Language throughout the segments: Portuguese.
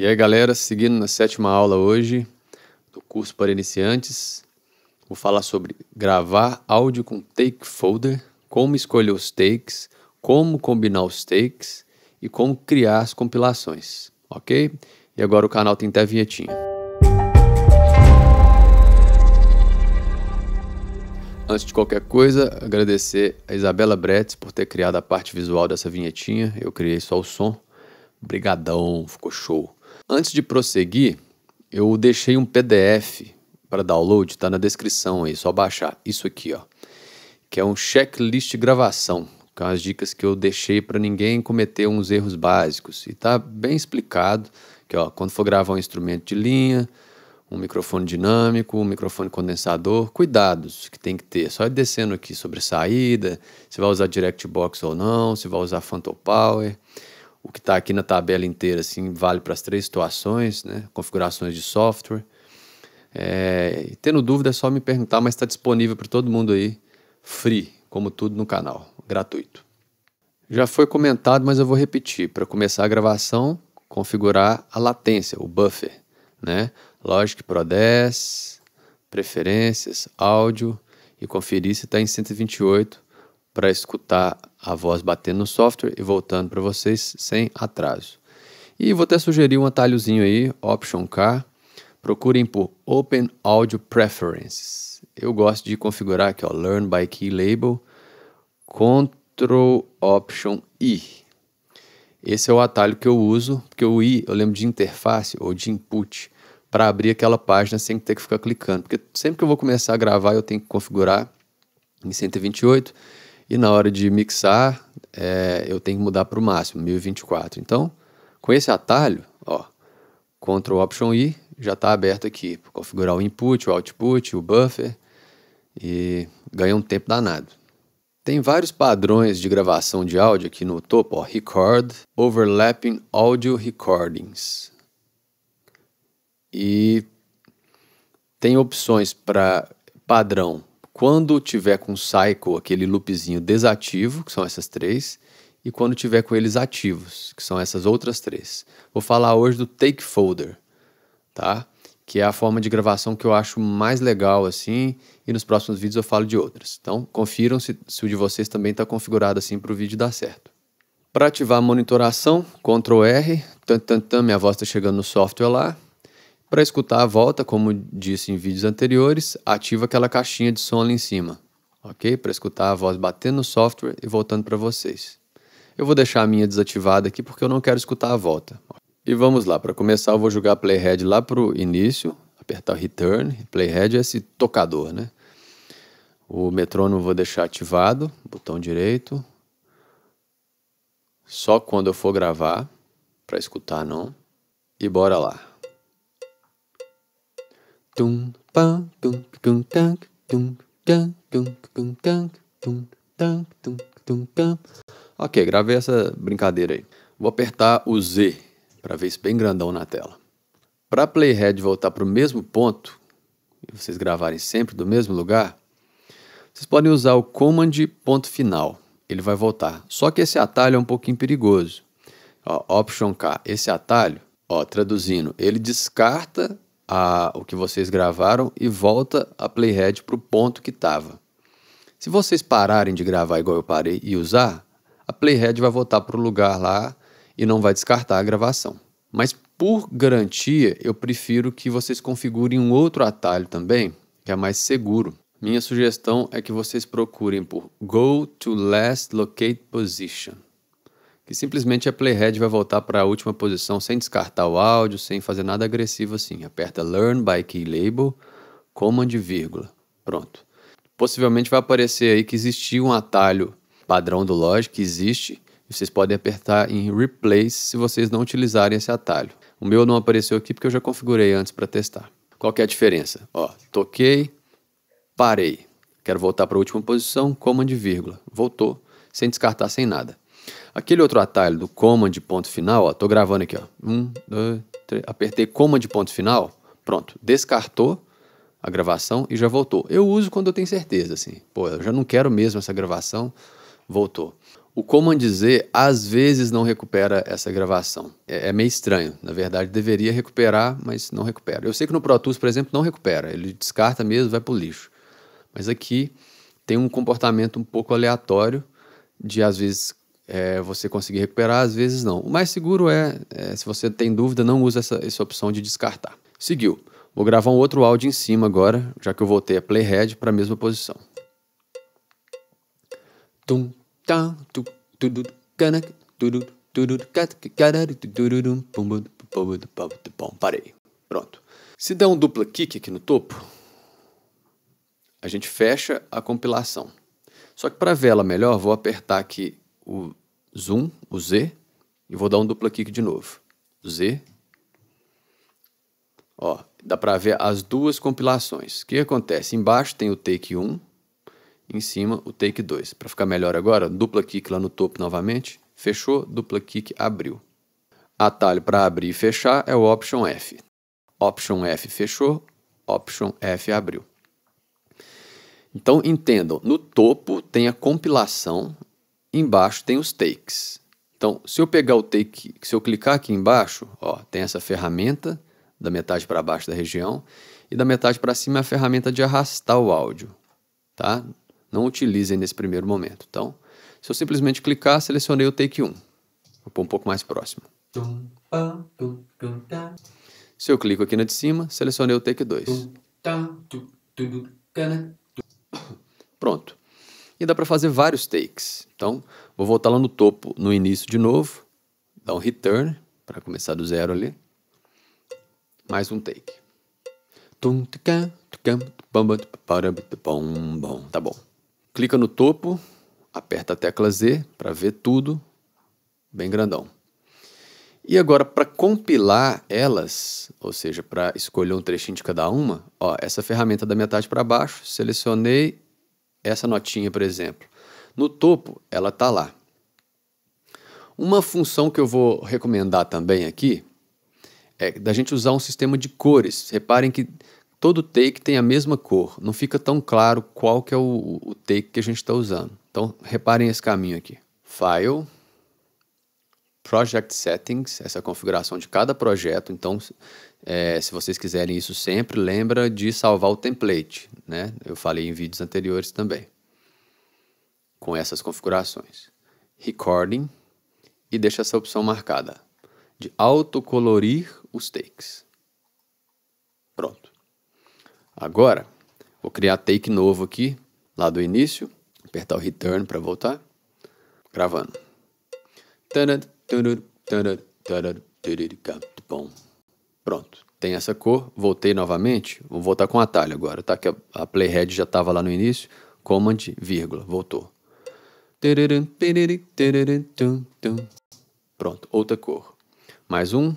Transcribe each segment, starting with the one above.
E aí, galera, seguindo na sétima aula hoje do curso para iniciantes, vou falar sobre gravar áudio com take folder, como escolher os takes, como combinar os takes e como criar as compilações, ok? E agora o canal tem até vinhetinha. Antes de qualquer coisa, agradecer a Isabela Bretes por ter criado a parte visual dessa vinhetinha. Eu criei só o som. Brigadão, ficou show. Antes de prosseguir, eu deixei um PDF para download, está na descrição aí, só baixar. Isso aqui, ó, que é um checklist de gravação, com é as dicas que eu deixei para ninguém cometer uns erros básicos. E tá bem explicado que, ó, quando for gravar um instrumento de linha, um microfone dinâmico, um microfone condensador, cuidados que tem que ter. Só descendo aqui sobre saída, se vai usar direct box ou não, se vai usar phantom power o que está aqui na tabela inteira assim vale para as três situações, né? configurações de software. É, tendo dúvida é só me perguntar, mas está disponível para todo mundo aí, free, como tudo no canal, gratuito. Já foi comentado, mas eu vou repetir. Para começar a gravação, configurar a latência, o buffer, né? Logic Pro 10, preferências, áudio e conferir se está em 128 para escutar a voz batendo no software e voltando para vocês sem atraso. E vou até sugerir um atalhozinho aí, Option K, procurem por Open Audio Preferences. Eu gosto de configurar aqui, ó, Learn by Key Label, Ctrl Option I. Esse é o atalho que eu uso, porque o I eu lembro de interface ou de input para abrir aquela página sem ter que ficar clicando. Porque sempre que eu vou começar a gravar, eu tenho que configurar em 128 e na hora de mixar, é, eu tenho que mudar para o máximo, 1024. Então, com esse atalho, ó, Ctrl Option I, já está aberto aqui. Para configurar o input, o output, o buffer. E ganha um tempo danado. Tem vários padrões de gravação de áudio aqui no topo, ó, Record, Overlapping Audio Recordings. E tem opções para padrão quando tiver com cycle, aquele loopzinho desativo, que são essas três, e quando tiver com eles ativos, que são essas outras três. Vou falar hoje do take folder, tá? Que é a forma de gravação que eu acho mais legal assim, e nos próximos vídeos eu falo de outras. Então, confiram se, se o de vocês também está configurado assim para o vídeo dar certo. Para ativar a monitoração, Ctrl R, tan, minha voz está chegando no software lá. Para escutar a volta, como disse em vídeos anteriores, ativa aquela caixinha de som ali em cima, ok? Para escutar a voz batendo no software e voltando para vocês. Eu vou deixar a minha desativada aqui porque eu não quero escutar a volta. E vamos lá, para começar eu vou jogar Playhead lá para o início, apertar Return, Playhead é esse tocador, né? O metrônomo vou deixar ativado, botão direito, só quando eu for gravar, para escutar não, e bora lá. Ok, gravei essa brincadeira aí. Vou apertar o Z para ver isso bem grandão na tela. Para playhead voltar para o mesmo ponto, e vocês gravarem sempre do mesmo lugar, vocês podem usar o command ponto final. Ele vai voltar. Só que esse atalho é um pouquinho perigoso. Ó, option K. Esse atalho, ó, traduzindo, ele descarta a, o que vocês gravaram e volta a playhead para o ponto que estava. Se vocês pararem de gravar igual eu parei e usar, a playhead vai voltar para o lugar lá e não vai descartar a gravação. Mas por garantia, eu prefiro que vocês configurem um outro atalho também, que é mais seguro. Minha sugestão é que vocês procurem por Go to Last Locate Position que simplesmente a Playhead vai voltar para a última posição sem descartar o áudio, sem fazer nada agressivo assim. Aperta Learn by Key Label, Command vírgula. Pronto. Possivelmente vai aparecer aí que existia um atalho padrão do Logic, existe. existe, vocês podem apertar em Replace se vocês não utilizarem esse atalho. O meu não apareceu aqui porque eu já configurei antes para testar. Qual que é a diferença? Ó, toquei, parei. Quero voltar para a última posição, comando vírgula. Voltou, sem descartar, sem nada. Aquele outro atalho do command ponto final, ó, tô gravando aqui, ó. Um, dois, três. Apertei command ponto final, pronto, descartou a gravação e já voltou. Eu uso quando eu tenho certeza, assim. Pô, eu já não quero mesmo essa gravação, voltou. O Command Z às vezes não recupera essa gravação. É, é, meio estranho. Na verdade, deveria recuperar, mas não recupera. Eu sei que no Pro Tools, por exemplo, não recupera. Ele descarta mesmo, vai para o lixo. Mas aqui tem um comportamento um pouco aleatório de, às vezes, é, você conseguir recuperar, às vezes não. O mais seguro é, é se você tem dúvida, não usa essa, essa opção de descartar. Seguiu. Vou gravar um outro áudio em cima agora, já que eu voltei a playhead para a mesma posição. Tum, tá, Parei. Pronto. Se der um dupla kick aqui no topo, a gente fecha a compilação. Só que para vê-la melhor, vou apertar aqui o zoom, o Z, e vou dar um duplo clique de novo. Z. Ó, dá para ver as duas compilações. O que acontece? Embaixo tem o take 1, em cima o take 2. Para ficar melhor agora, dupla clique lá no topo novamente, fechou, dupla clique, abriu. Atalho para abrir e fechar é o Option F. Option F fechou, Option F abriu. Então entendam, no topo tem a compilação embaixo tem os takes. Então, se eu pegar o take, se eu clicar aqui embaixo, ó, tem essa ferramenta da metade para baixo da região e da metade para cima é a ferramenta de arrastar o áudio, tá? Não utilizem nesse primeiro momento. Então, se eu simplesmente clicar, selecionei o take 1. Vou pôr um pouco mais próximo. Se eu clico aqui na de cima, selecionei o take 2 e dá para fazer vários takes. Então, vou voltar lá no topo, no início de novo, dar um return para começar do zero ali. Mais um take. Tá bom. Clica no topo, aperta a tecla Z para ver tudo bem grandão. E agora, para compilar elas, ou seja, para escolher um trechinho de cada uma, ó, essa ferramenta da metade para baixo, selecionei, essa notinha, por exemplo. No topo, ela está lá. Uma função que eu vou recomendar também aqui é da gente usar um sistema de cores. Reparem que todo take tem a mesma cor, não fica tão claro qual que é o, o take que a gente está usando. Então, reparem esse caminho aqui. File, Project Settings, essa configuração de cada projeto. Então, é, se vocês quiserem isso sempre, lembra de salvar o template, né? Eu falei em vídeos anteriores também, com essas configurações. Recording, e deixa essa opção marcada, de autocolorir os takes. Pronto. Agora, vou criar take novo aqui, lá do início, apertar o return para voltar, gravando. Tadã! Pronto, tem essa cor, voltei novamente, vou voltar com o atalho agora, tá? Que a, playhead já estava lá no início, command, vírgula, voltou. Pronto, outra cor. Mais um.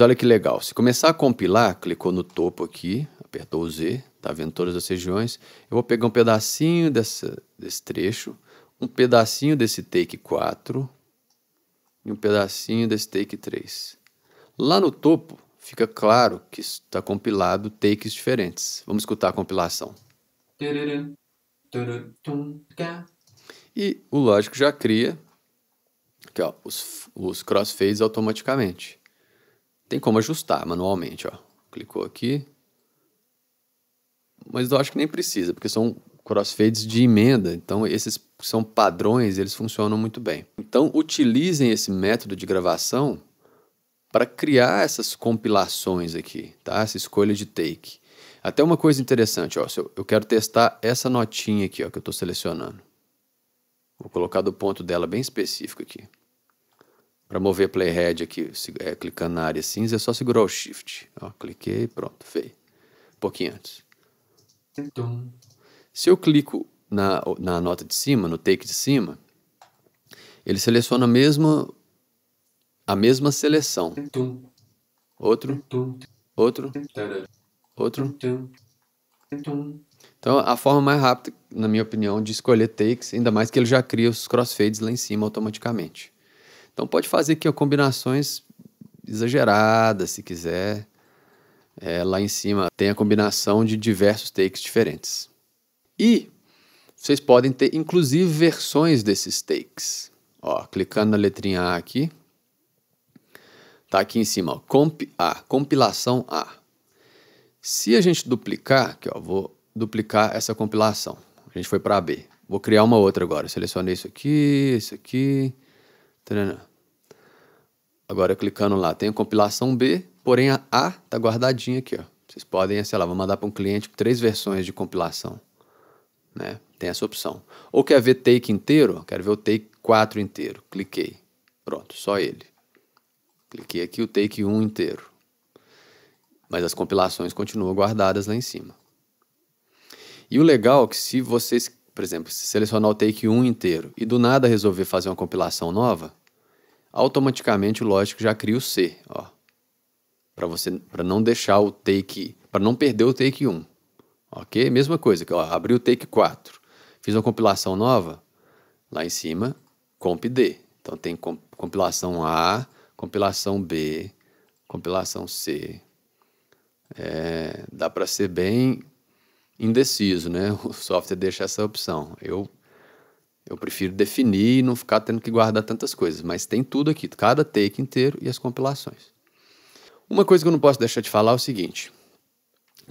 olha que legal. Se começar a compilar, clicou no topo aqui, apertou o Z, tá vendo todas as regiões. Eu vou pegar um pedacinho dessa, desse trecho, um pedacinho desse take 4 e um pedacinho desse take 3. Lá no topo fica claro que está compilado takes diferentes. Vamos escutar a compilação. E o lógico já cria aqui, ó, os, os crossfades automaticamente. Tem como ajustar manualmente, ó. Clicou aqui, mas eu acho que nem precisa, porque são crossfades de emenda. Então, esses são padrões, eles funcionam muito bem. Então, utilizem esse método de gravação para criar essas compilações aqui, tá? Essa escolha de take. Até uma coisa interessante, ó, eu, eu quero testar essa notinha aqui, ó, que eu estou selecionando. Vou colocar do ponto dela bem específico aqui. Para mover playhead aqui, se, é, clicando na área cinza, é só segurar o shift. Ó, cliquei, pronto, feio. Um pouquinho antes. Então, se eu clico na, na nota de cima, no take de cima, ele seleciona a mesma, a mesma seleção. Então, outro, então, outro, outro. Então, a forma mais rápida, na minha opinião, de escolher takes, ainda mais que ele já cria os crossfades lá em cima automaticamente. Então, pode fazer aqui combinações exageradas, se quiser é, lá em cima tem a combinação de diversos takes diferentes. E vocês podem ter, inclusive, versões desses takes. Ó, clicando na letrinha A aqui, tá aqui em cima, ó, comp A, compilação A. Se a gente duplicar, aqui, ó, vou duplicar essa compilação. A gente foi para B. Vou criar uma outra agora. Selecionei isso aqui, isso aqui. Agora clicando lá, tem a compilação B Porém, a A está guardadinha aqui. Ó. Vocês podem, sei lá, vou mandar para um cliente três versões de compilação. Né? Tem essa opção. Ou quer ver take inteiro? Quero ver o take 4 inteiro. Cliquei. Pronto, só ele. Cliquei aqui o take 1 inteiro. Mas as compilações continuam guardadas lá em cima. E o legal é que se vocês, por exemplo, selecionar o take 1 inteiro e do nada resolver fazer uma compilação nova, automaticamente o Logic já cria o C. Ó para você para não deixar o take, para não perder o take 1. OK? Mesma coisa, que abri o take 4. Fiz uma compilação nova, lá em cima, comp D. Então tem compilação A, compilação B, compilação C. É, dá para ser bem indeciso, né? O software deixa essa opção. Eu eu prefiro definir e não ficar tendo que guardar tantas coisas, mas tem tudo aqui, cada take inteiro e as compilações. Uma coisa que eu não posso deixar de falar é o seguinte: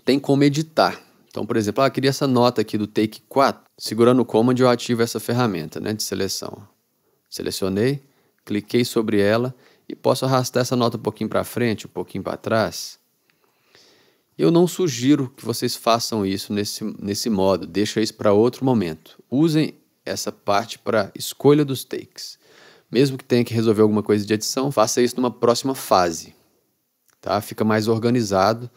tem como editar. Então, por exemplo, ah, queria essa nota aqui do take 4. Segurando o command, eu ativo essa ferramenta né, de seleção. Selecionei, cliquei sobre ela e posso arrastar essa nota um pouquinho para frente, um pouquinho para trás. Eu não sugiro que vocês façam isso nesse, nesse modo, deixa isso para outro momento. Usem essa parte para escolha dos takes. Mesmo que tenha que resolver alguma coisa de edição, faça isso numa próxima fase tá? Fica mais organizado.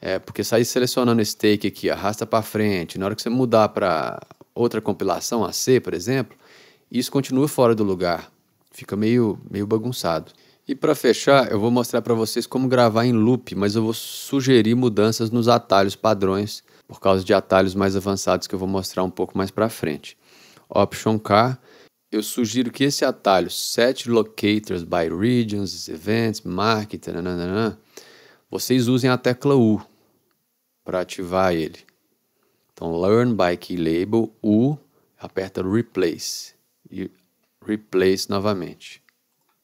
É, porque sair selecionando esse take aqui, arrasta para frente, na hora que você mudar para outra compilação, a C, por exemplo, isso continua fora do lugar. Fica meio, meio bagunçado. E para fechar, eu vou mostrar para vocês como gravar em loop, mas eu vou sugerir mudanças nos atalhos padrões, por causa de atalhos mais avançados que eu vou mostrar um pouco mais para frente. Option K eu sugiro que esse atalho set locators by regions, events, market, nananana, vocês usem a tecla U para ativar ele. Então, learn by key label, U, aperta replace e replace novamente.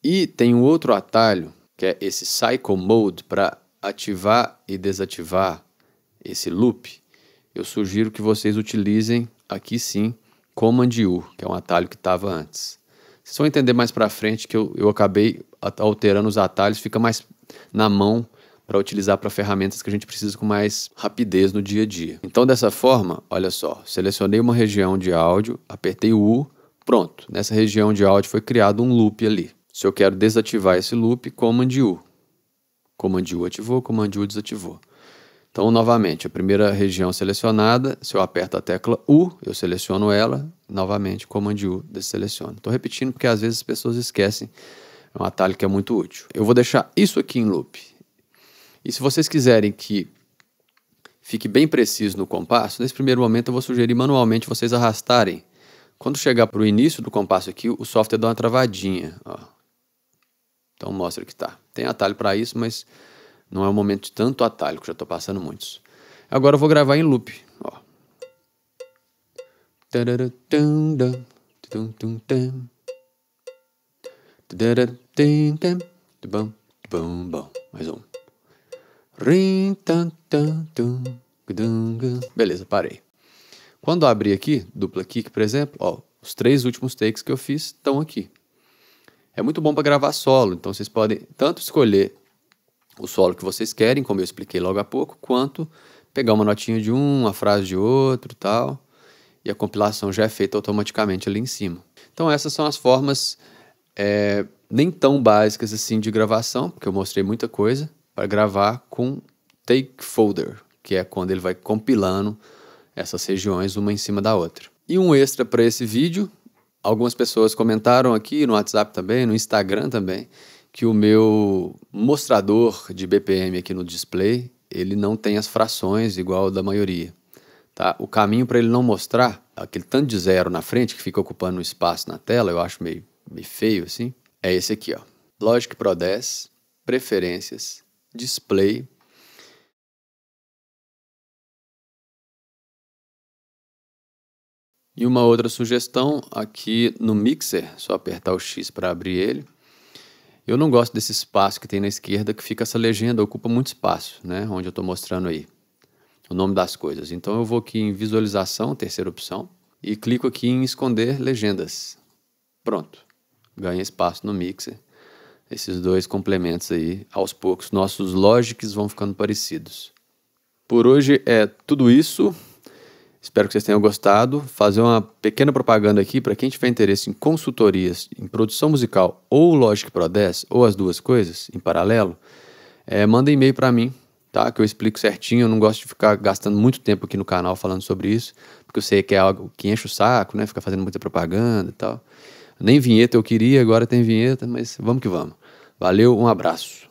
E tem um outro atalho, que é esse cycle mode para ativar e desativar esse loop. Eu sugiro que vocês utilizem aqui sim Command U, que é um atalho que estava antes. Vocês vão entender mais para frente que eu, eu acabei alterando os atalhos, fica mais na mão para utilizar para ferramentas que a gente precisa com mais rapidez no dia a dia. Então, dessa forma, olha só, selecionei uma região de áudio, apertei o U, pronto. Nessa região de áudio foi criado um loop ali. Se eu quero desativar esse loop, Command U. Command U ativou, Command U desativou. Então, novamente, a primeira região selecionada, se eu aperto a tecla U, eu seleciono ela, novamente, comando U, desseleciono. Estou repetindo porque às vezes as pessoas esquecem, é um atalho que é muito útil. Eu vou deixar isso aqui em loop. E se vocês quiserem que fique bem preciso no compasso, nesse primeiro momento eu vou sugerir manualmente vocês arrastarem. Quando chegar para o início do compasso aqui, o software dá uma travadinha. Ó. Então mostra que está. Tem atalho para isso, mas não é o um momento de tanto atalho, que já estou passando muitos. Agora eu vou gravar em loop. Ó. Mais um. Beleza, parei. Quando abrir aqui, dupla kick, por exemplo, ó, os três últimos takes que eu fiz estão aqui. É muito bom para gravar solo, então vocês podem tanto escolher o solo que vocês querem, como eu expliquei logo há pouco, quanto pegar uma notinha de um, uma frase de outro tal, e a compilação já é feita automaticamente ali em cima. Então essas são as formas é, nem tão básicas assim de gravação, porque eu mostrei muita coisa, para gravar com take folder, que é quando ele vai compilando essas regiões uma em cima da outra. E um extra para esse vídeo, algumas pessoas comentaram aqui no WhatsApp também, no Instagram também, que o meu mostrador de BPM aqui no display, ele não tem as frações igual da maioria. Tá? O caminho para ele não mostrar aquele tanto de zero na frente que fica ocupando um espaço na tela, eu acho meio, meio feio assim, é esse aqui, ó. Logic Pro 10, Preferências, Display, E uma outra sugestão aqui no Mixer, só apertar o X para abrir ele. Eu não gosto desse espaço que tem na esquerda que fica essa legenda, ocupa muito espaço, né? Onde eu estou mostrando aí o nome das coisas. Então eu vou aqui em visualização, terceira opção, e clico aqui em esconder legendas. Pronto. Ganha espaço no mixer. Esses dois complementos aí, aos poucos, nossos logics vão ficando parecidos. Por hoje é tudo isso. Espero que vocês tenham gostado. Fazer uma pequena propaganda aqui para quem tiver interesse em consultorias em produção musical ou Logic Pro 10, ou as duas coisas em paralelo, é, manda e-mail para mim, tá? Que eu explico certinho. Eu não gosto de ficar gastando muito tempo aqui no canal falando sobre isso, porque eu sei que é algo que enche o saco, né? Ficar fazendo muita propaganda e tal. Nem vinheta eu queria, agora tem vinheta, mas vamos que vamos. Valeu, um abraço.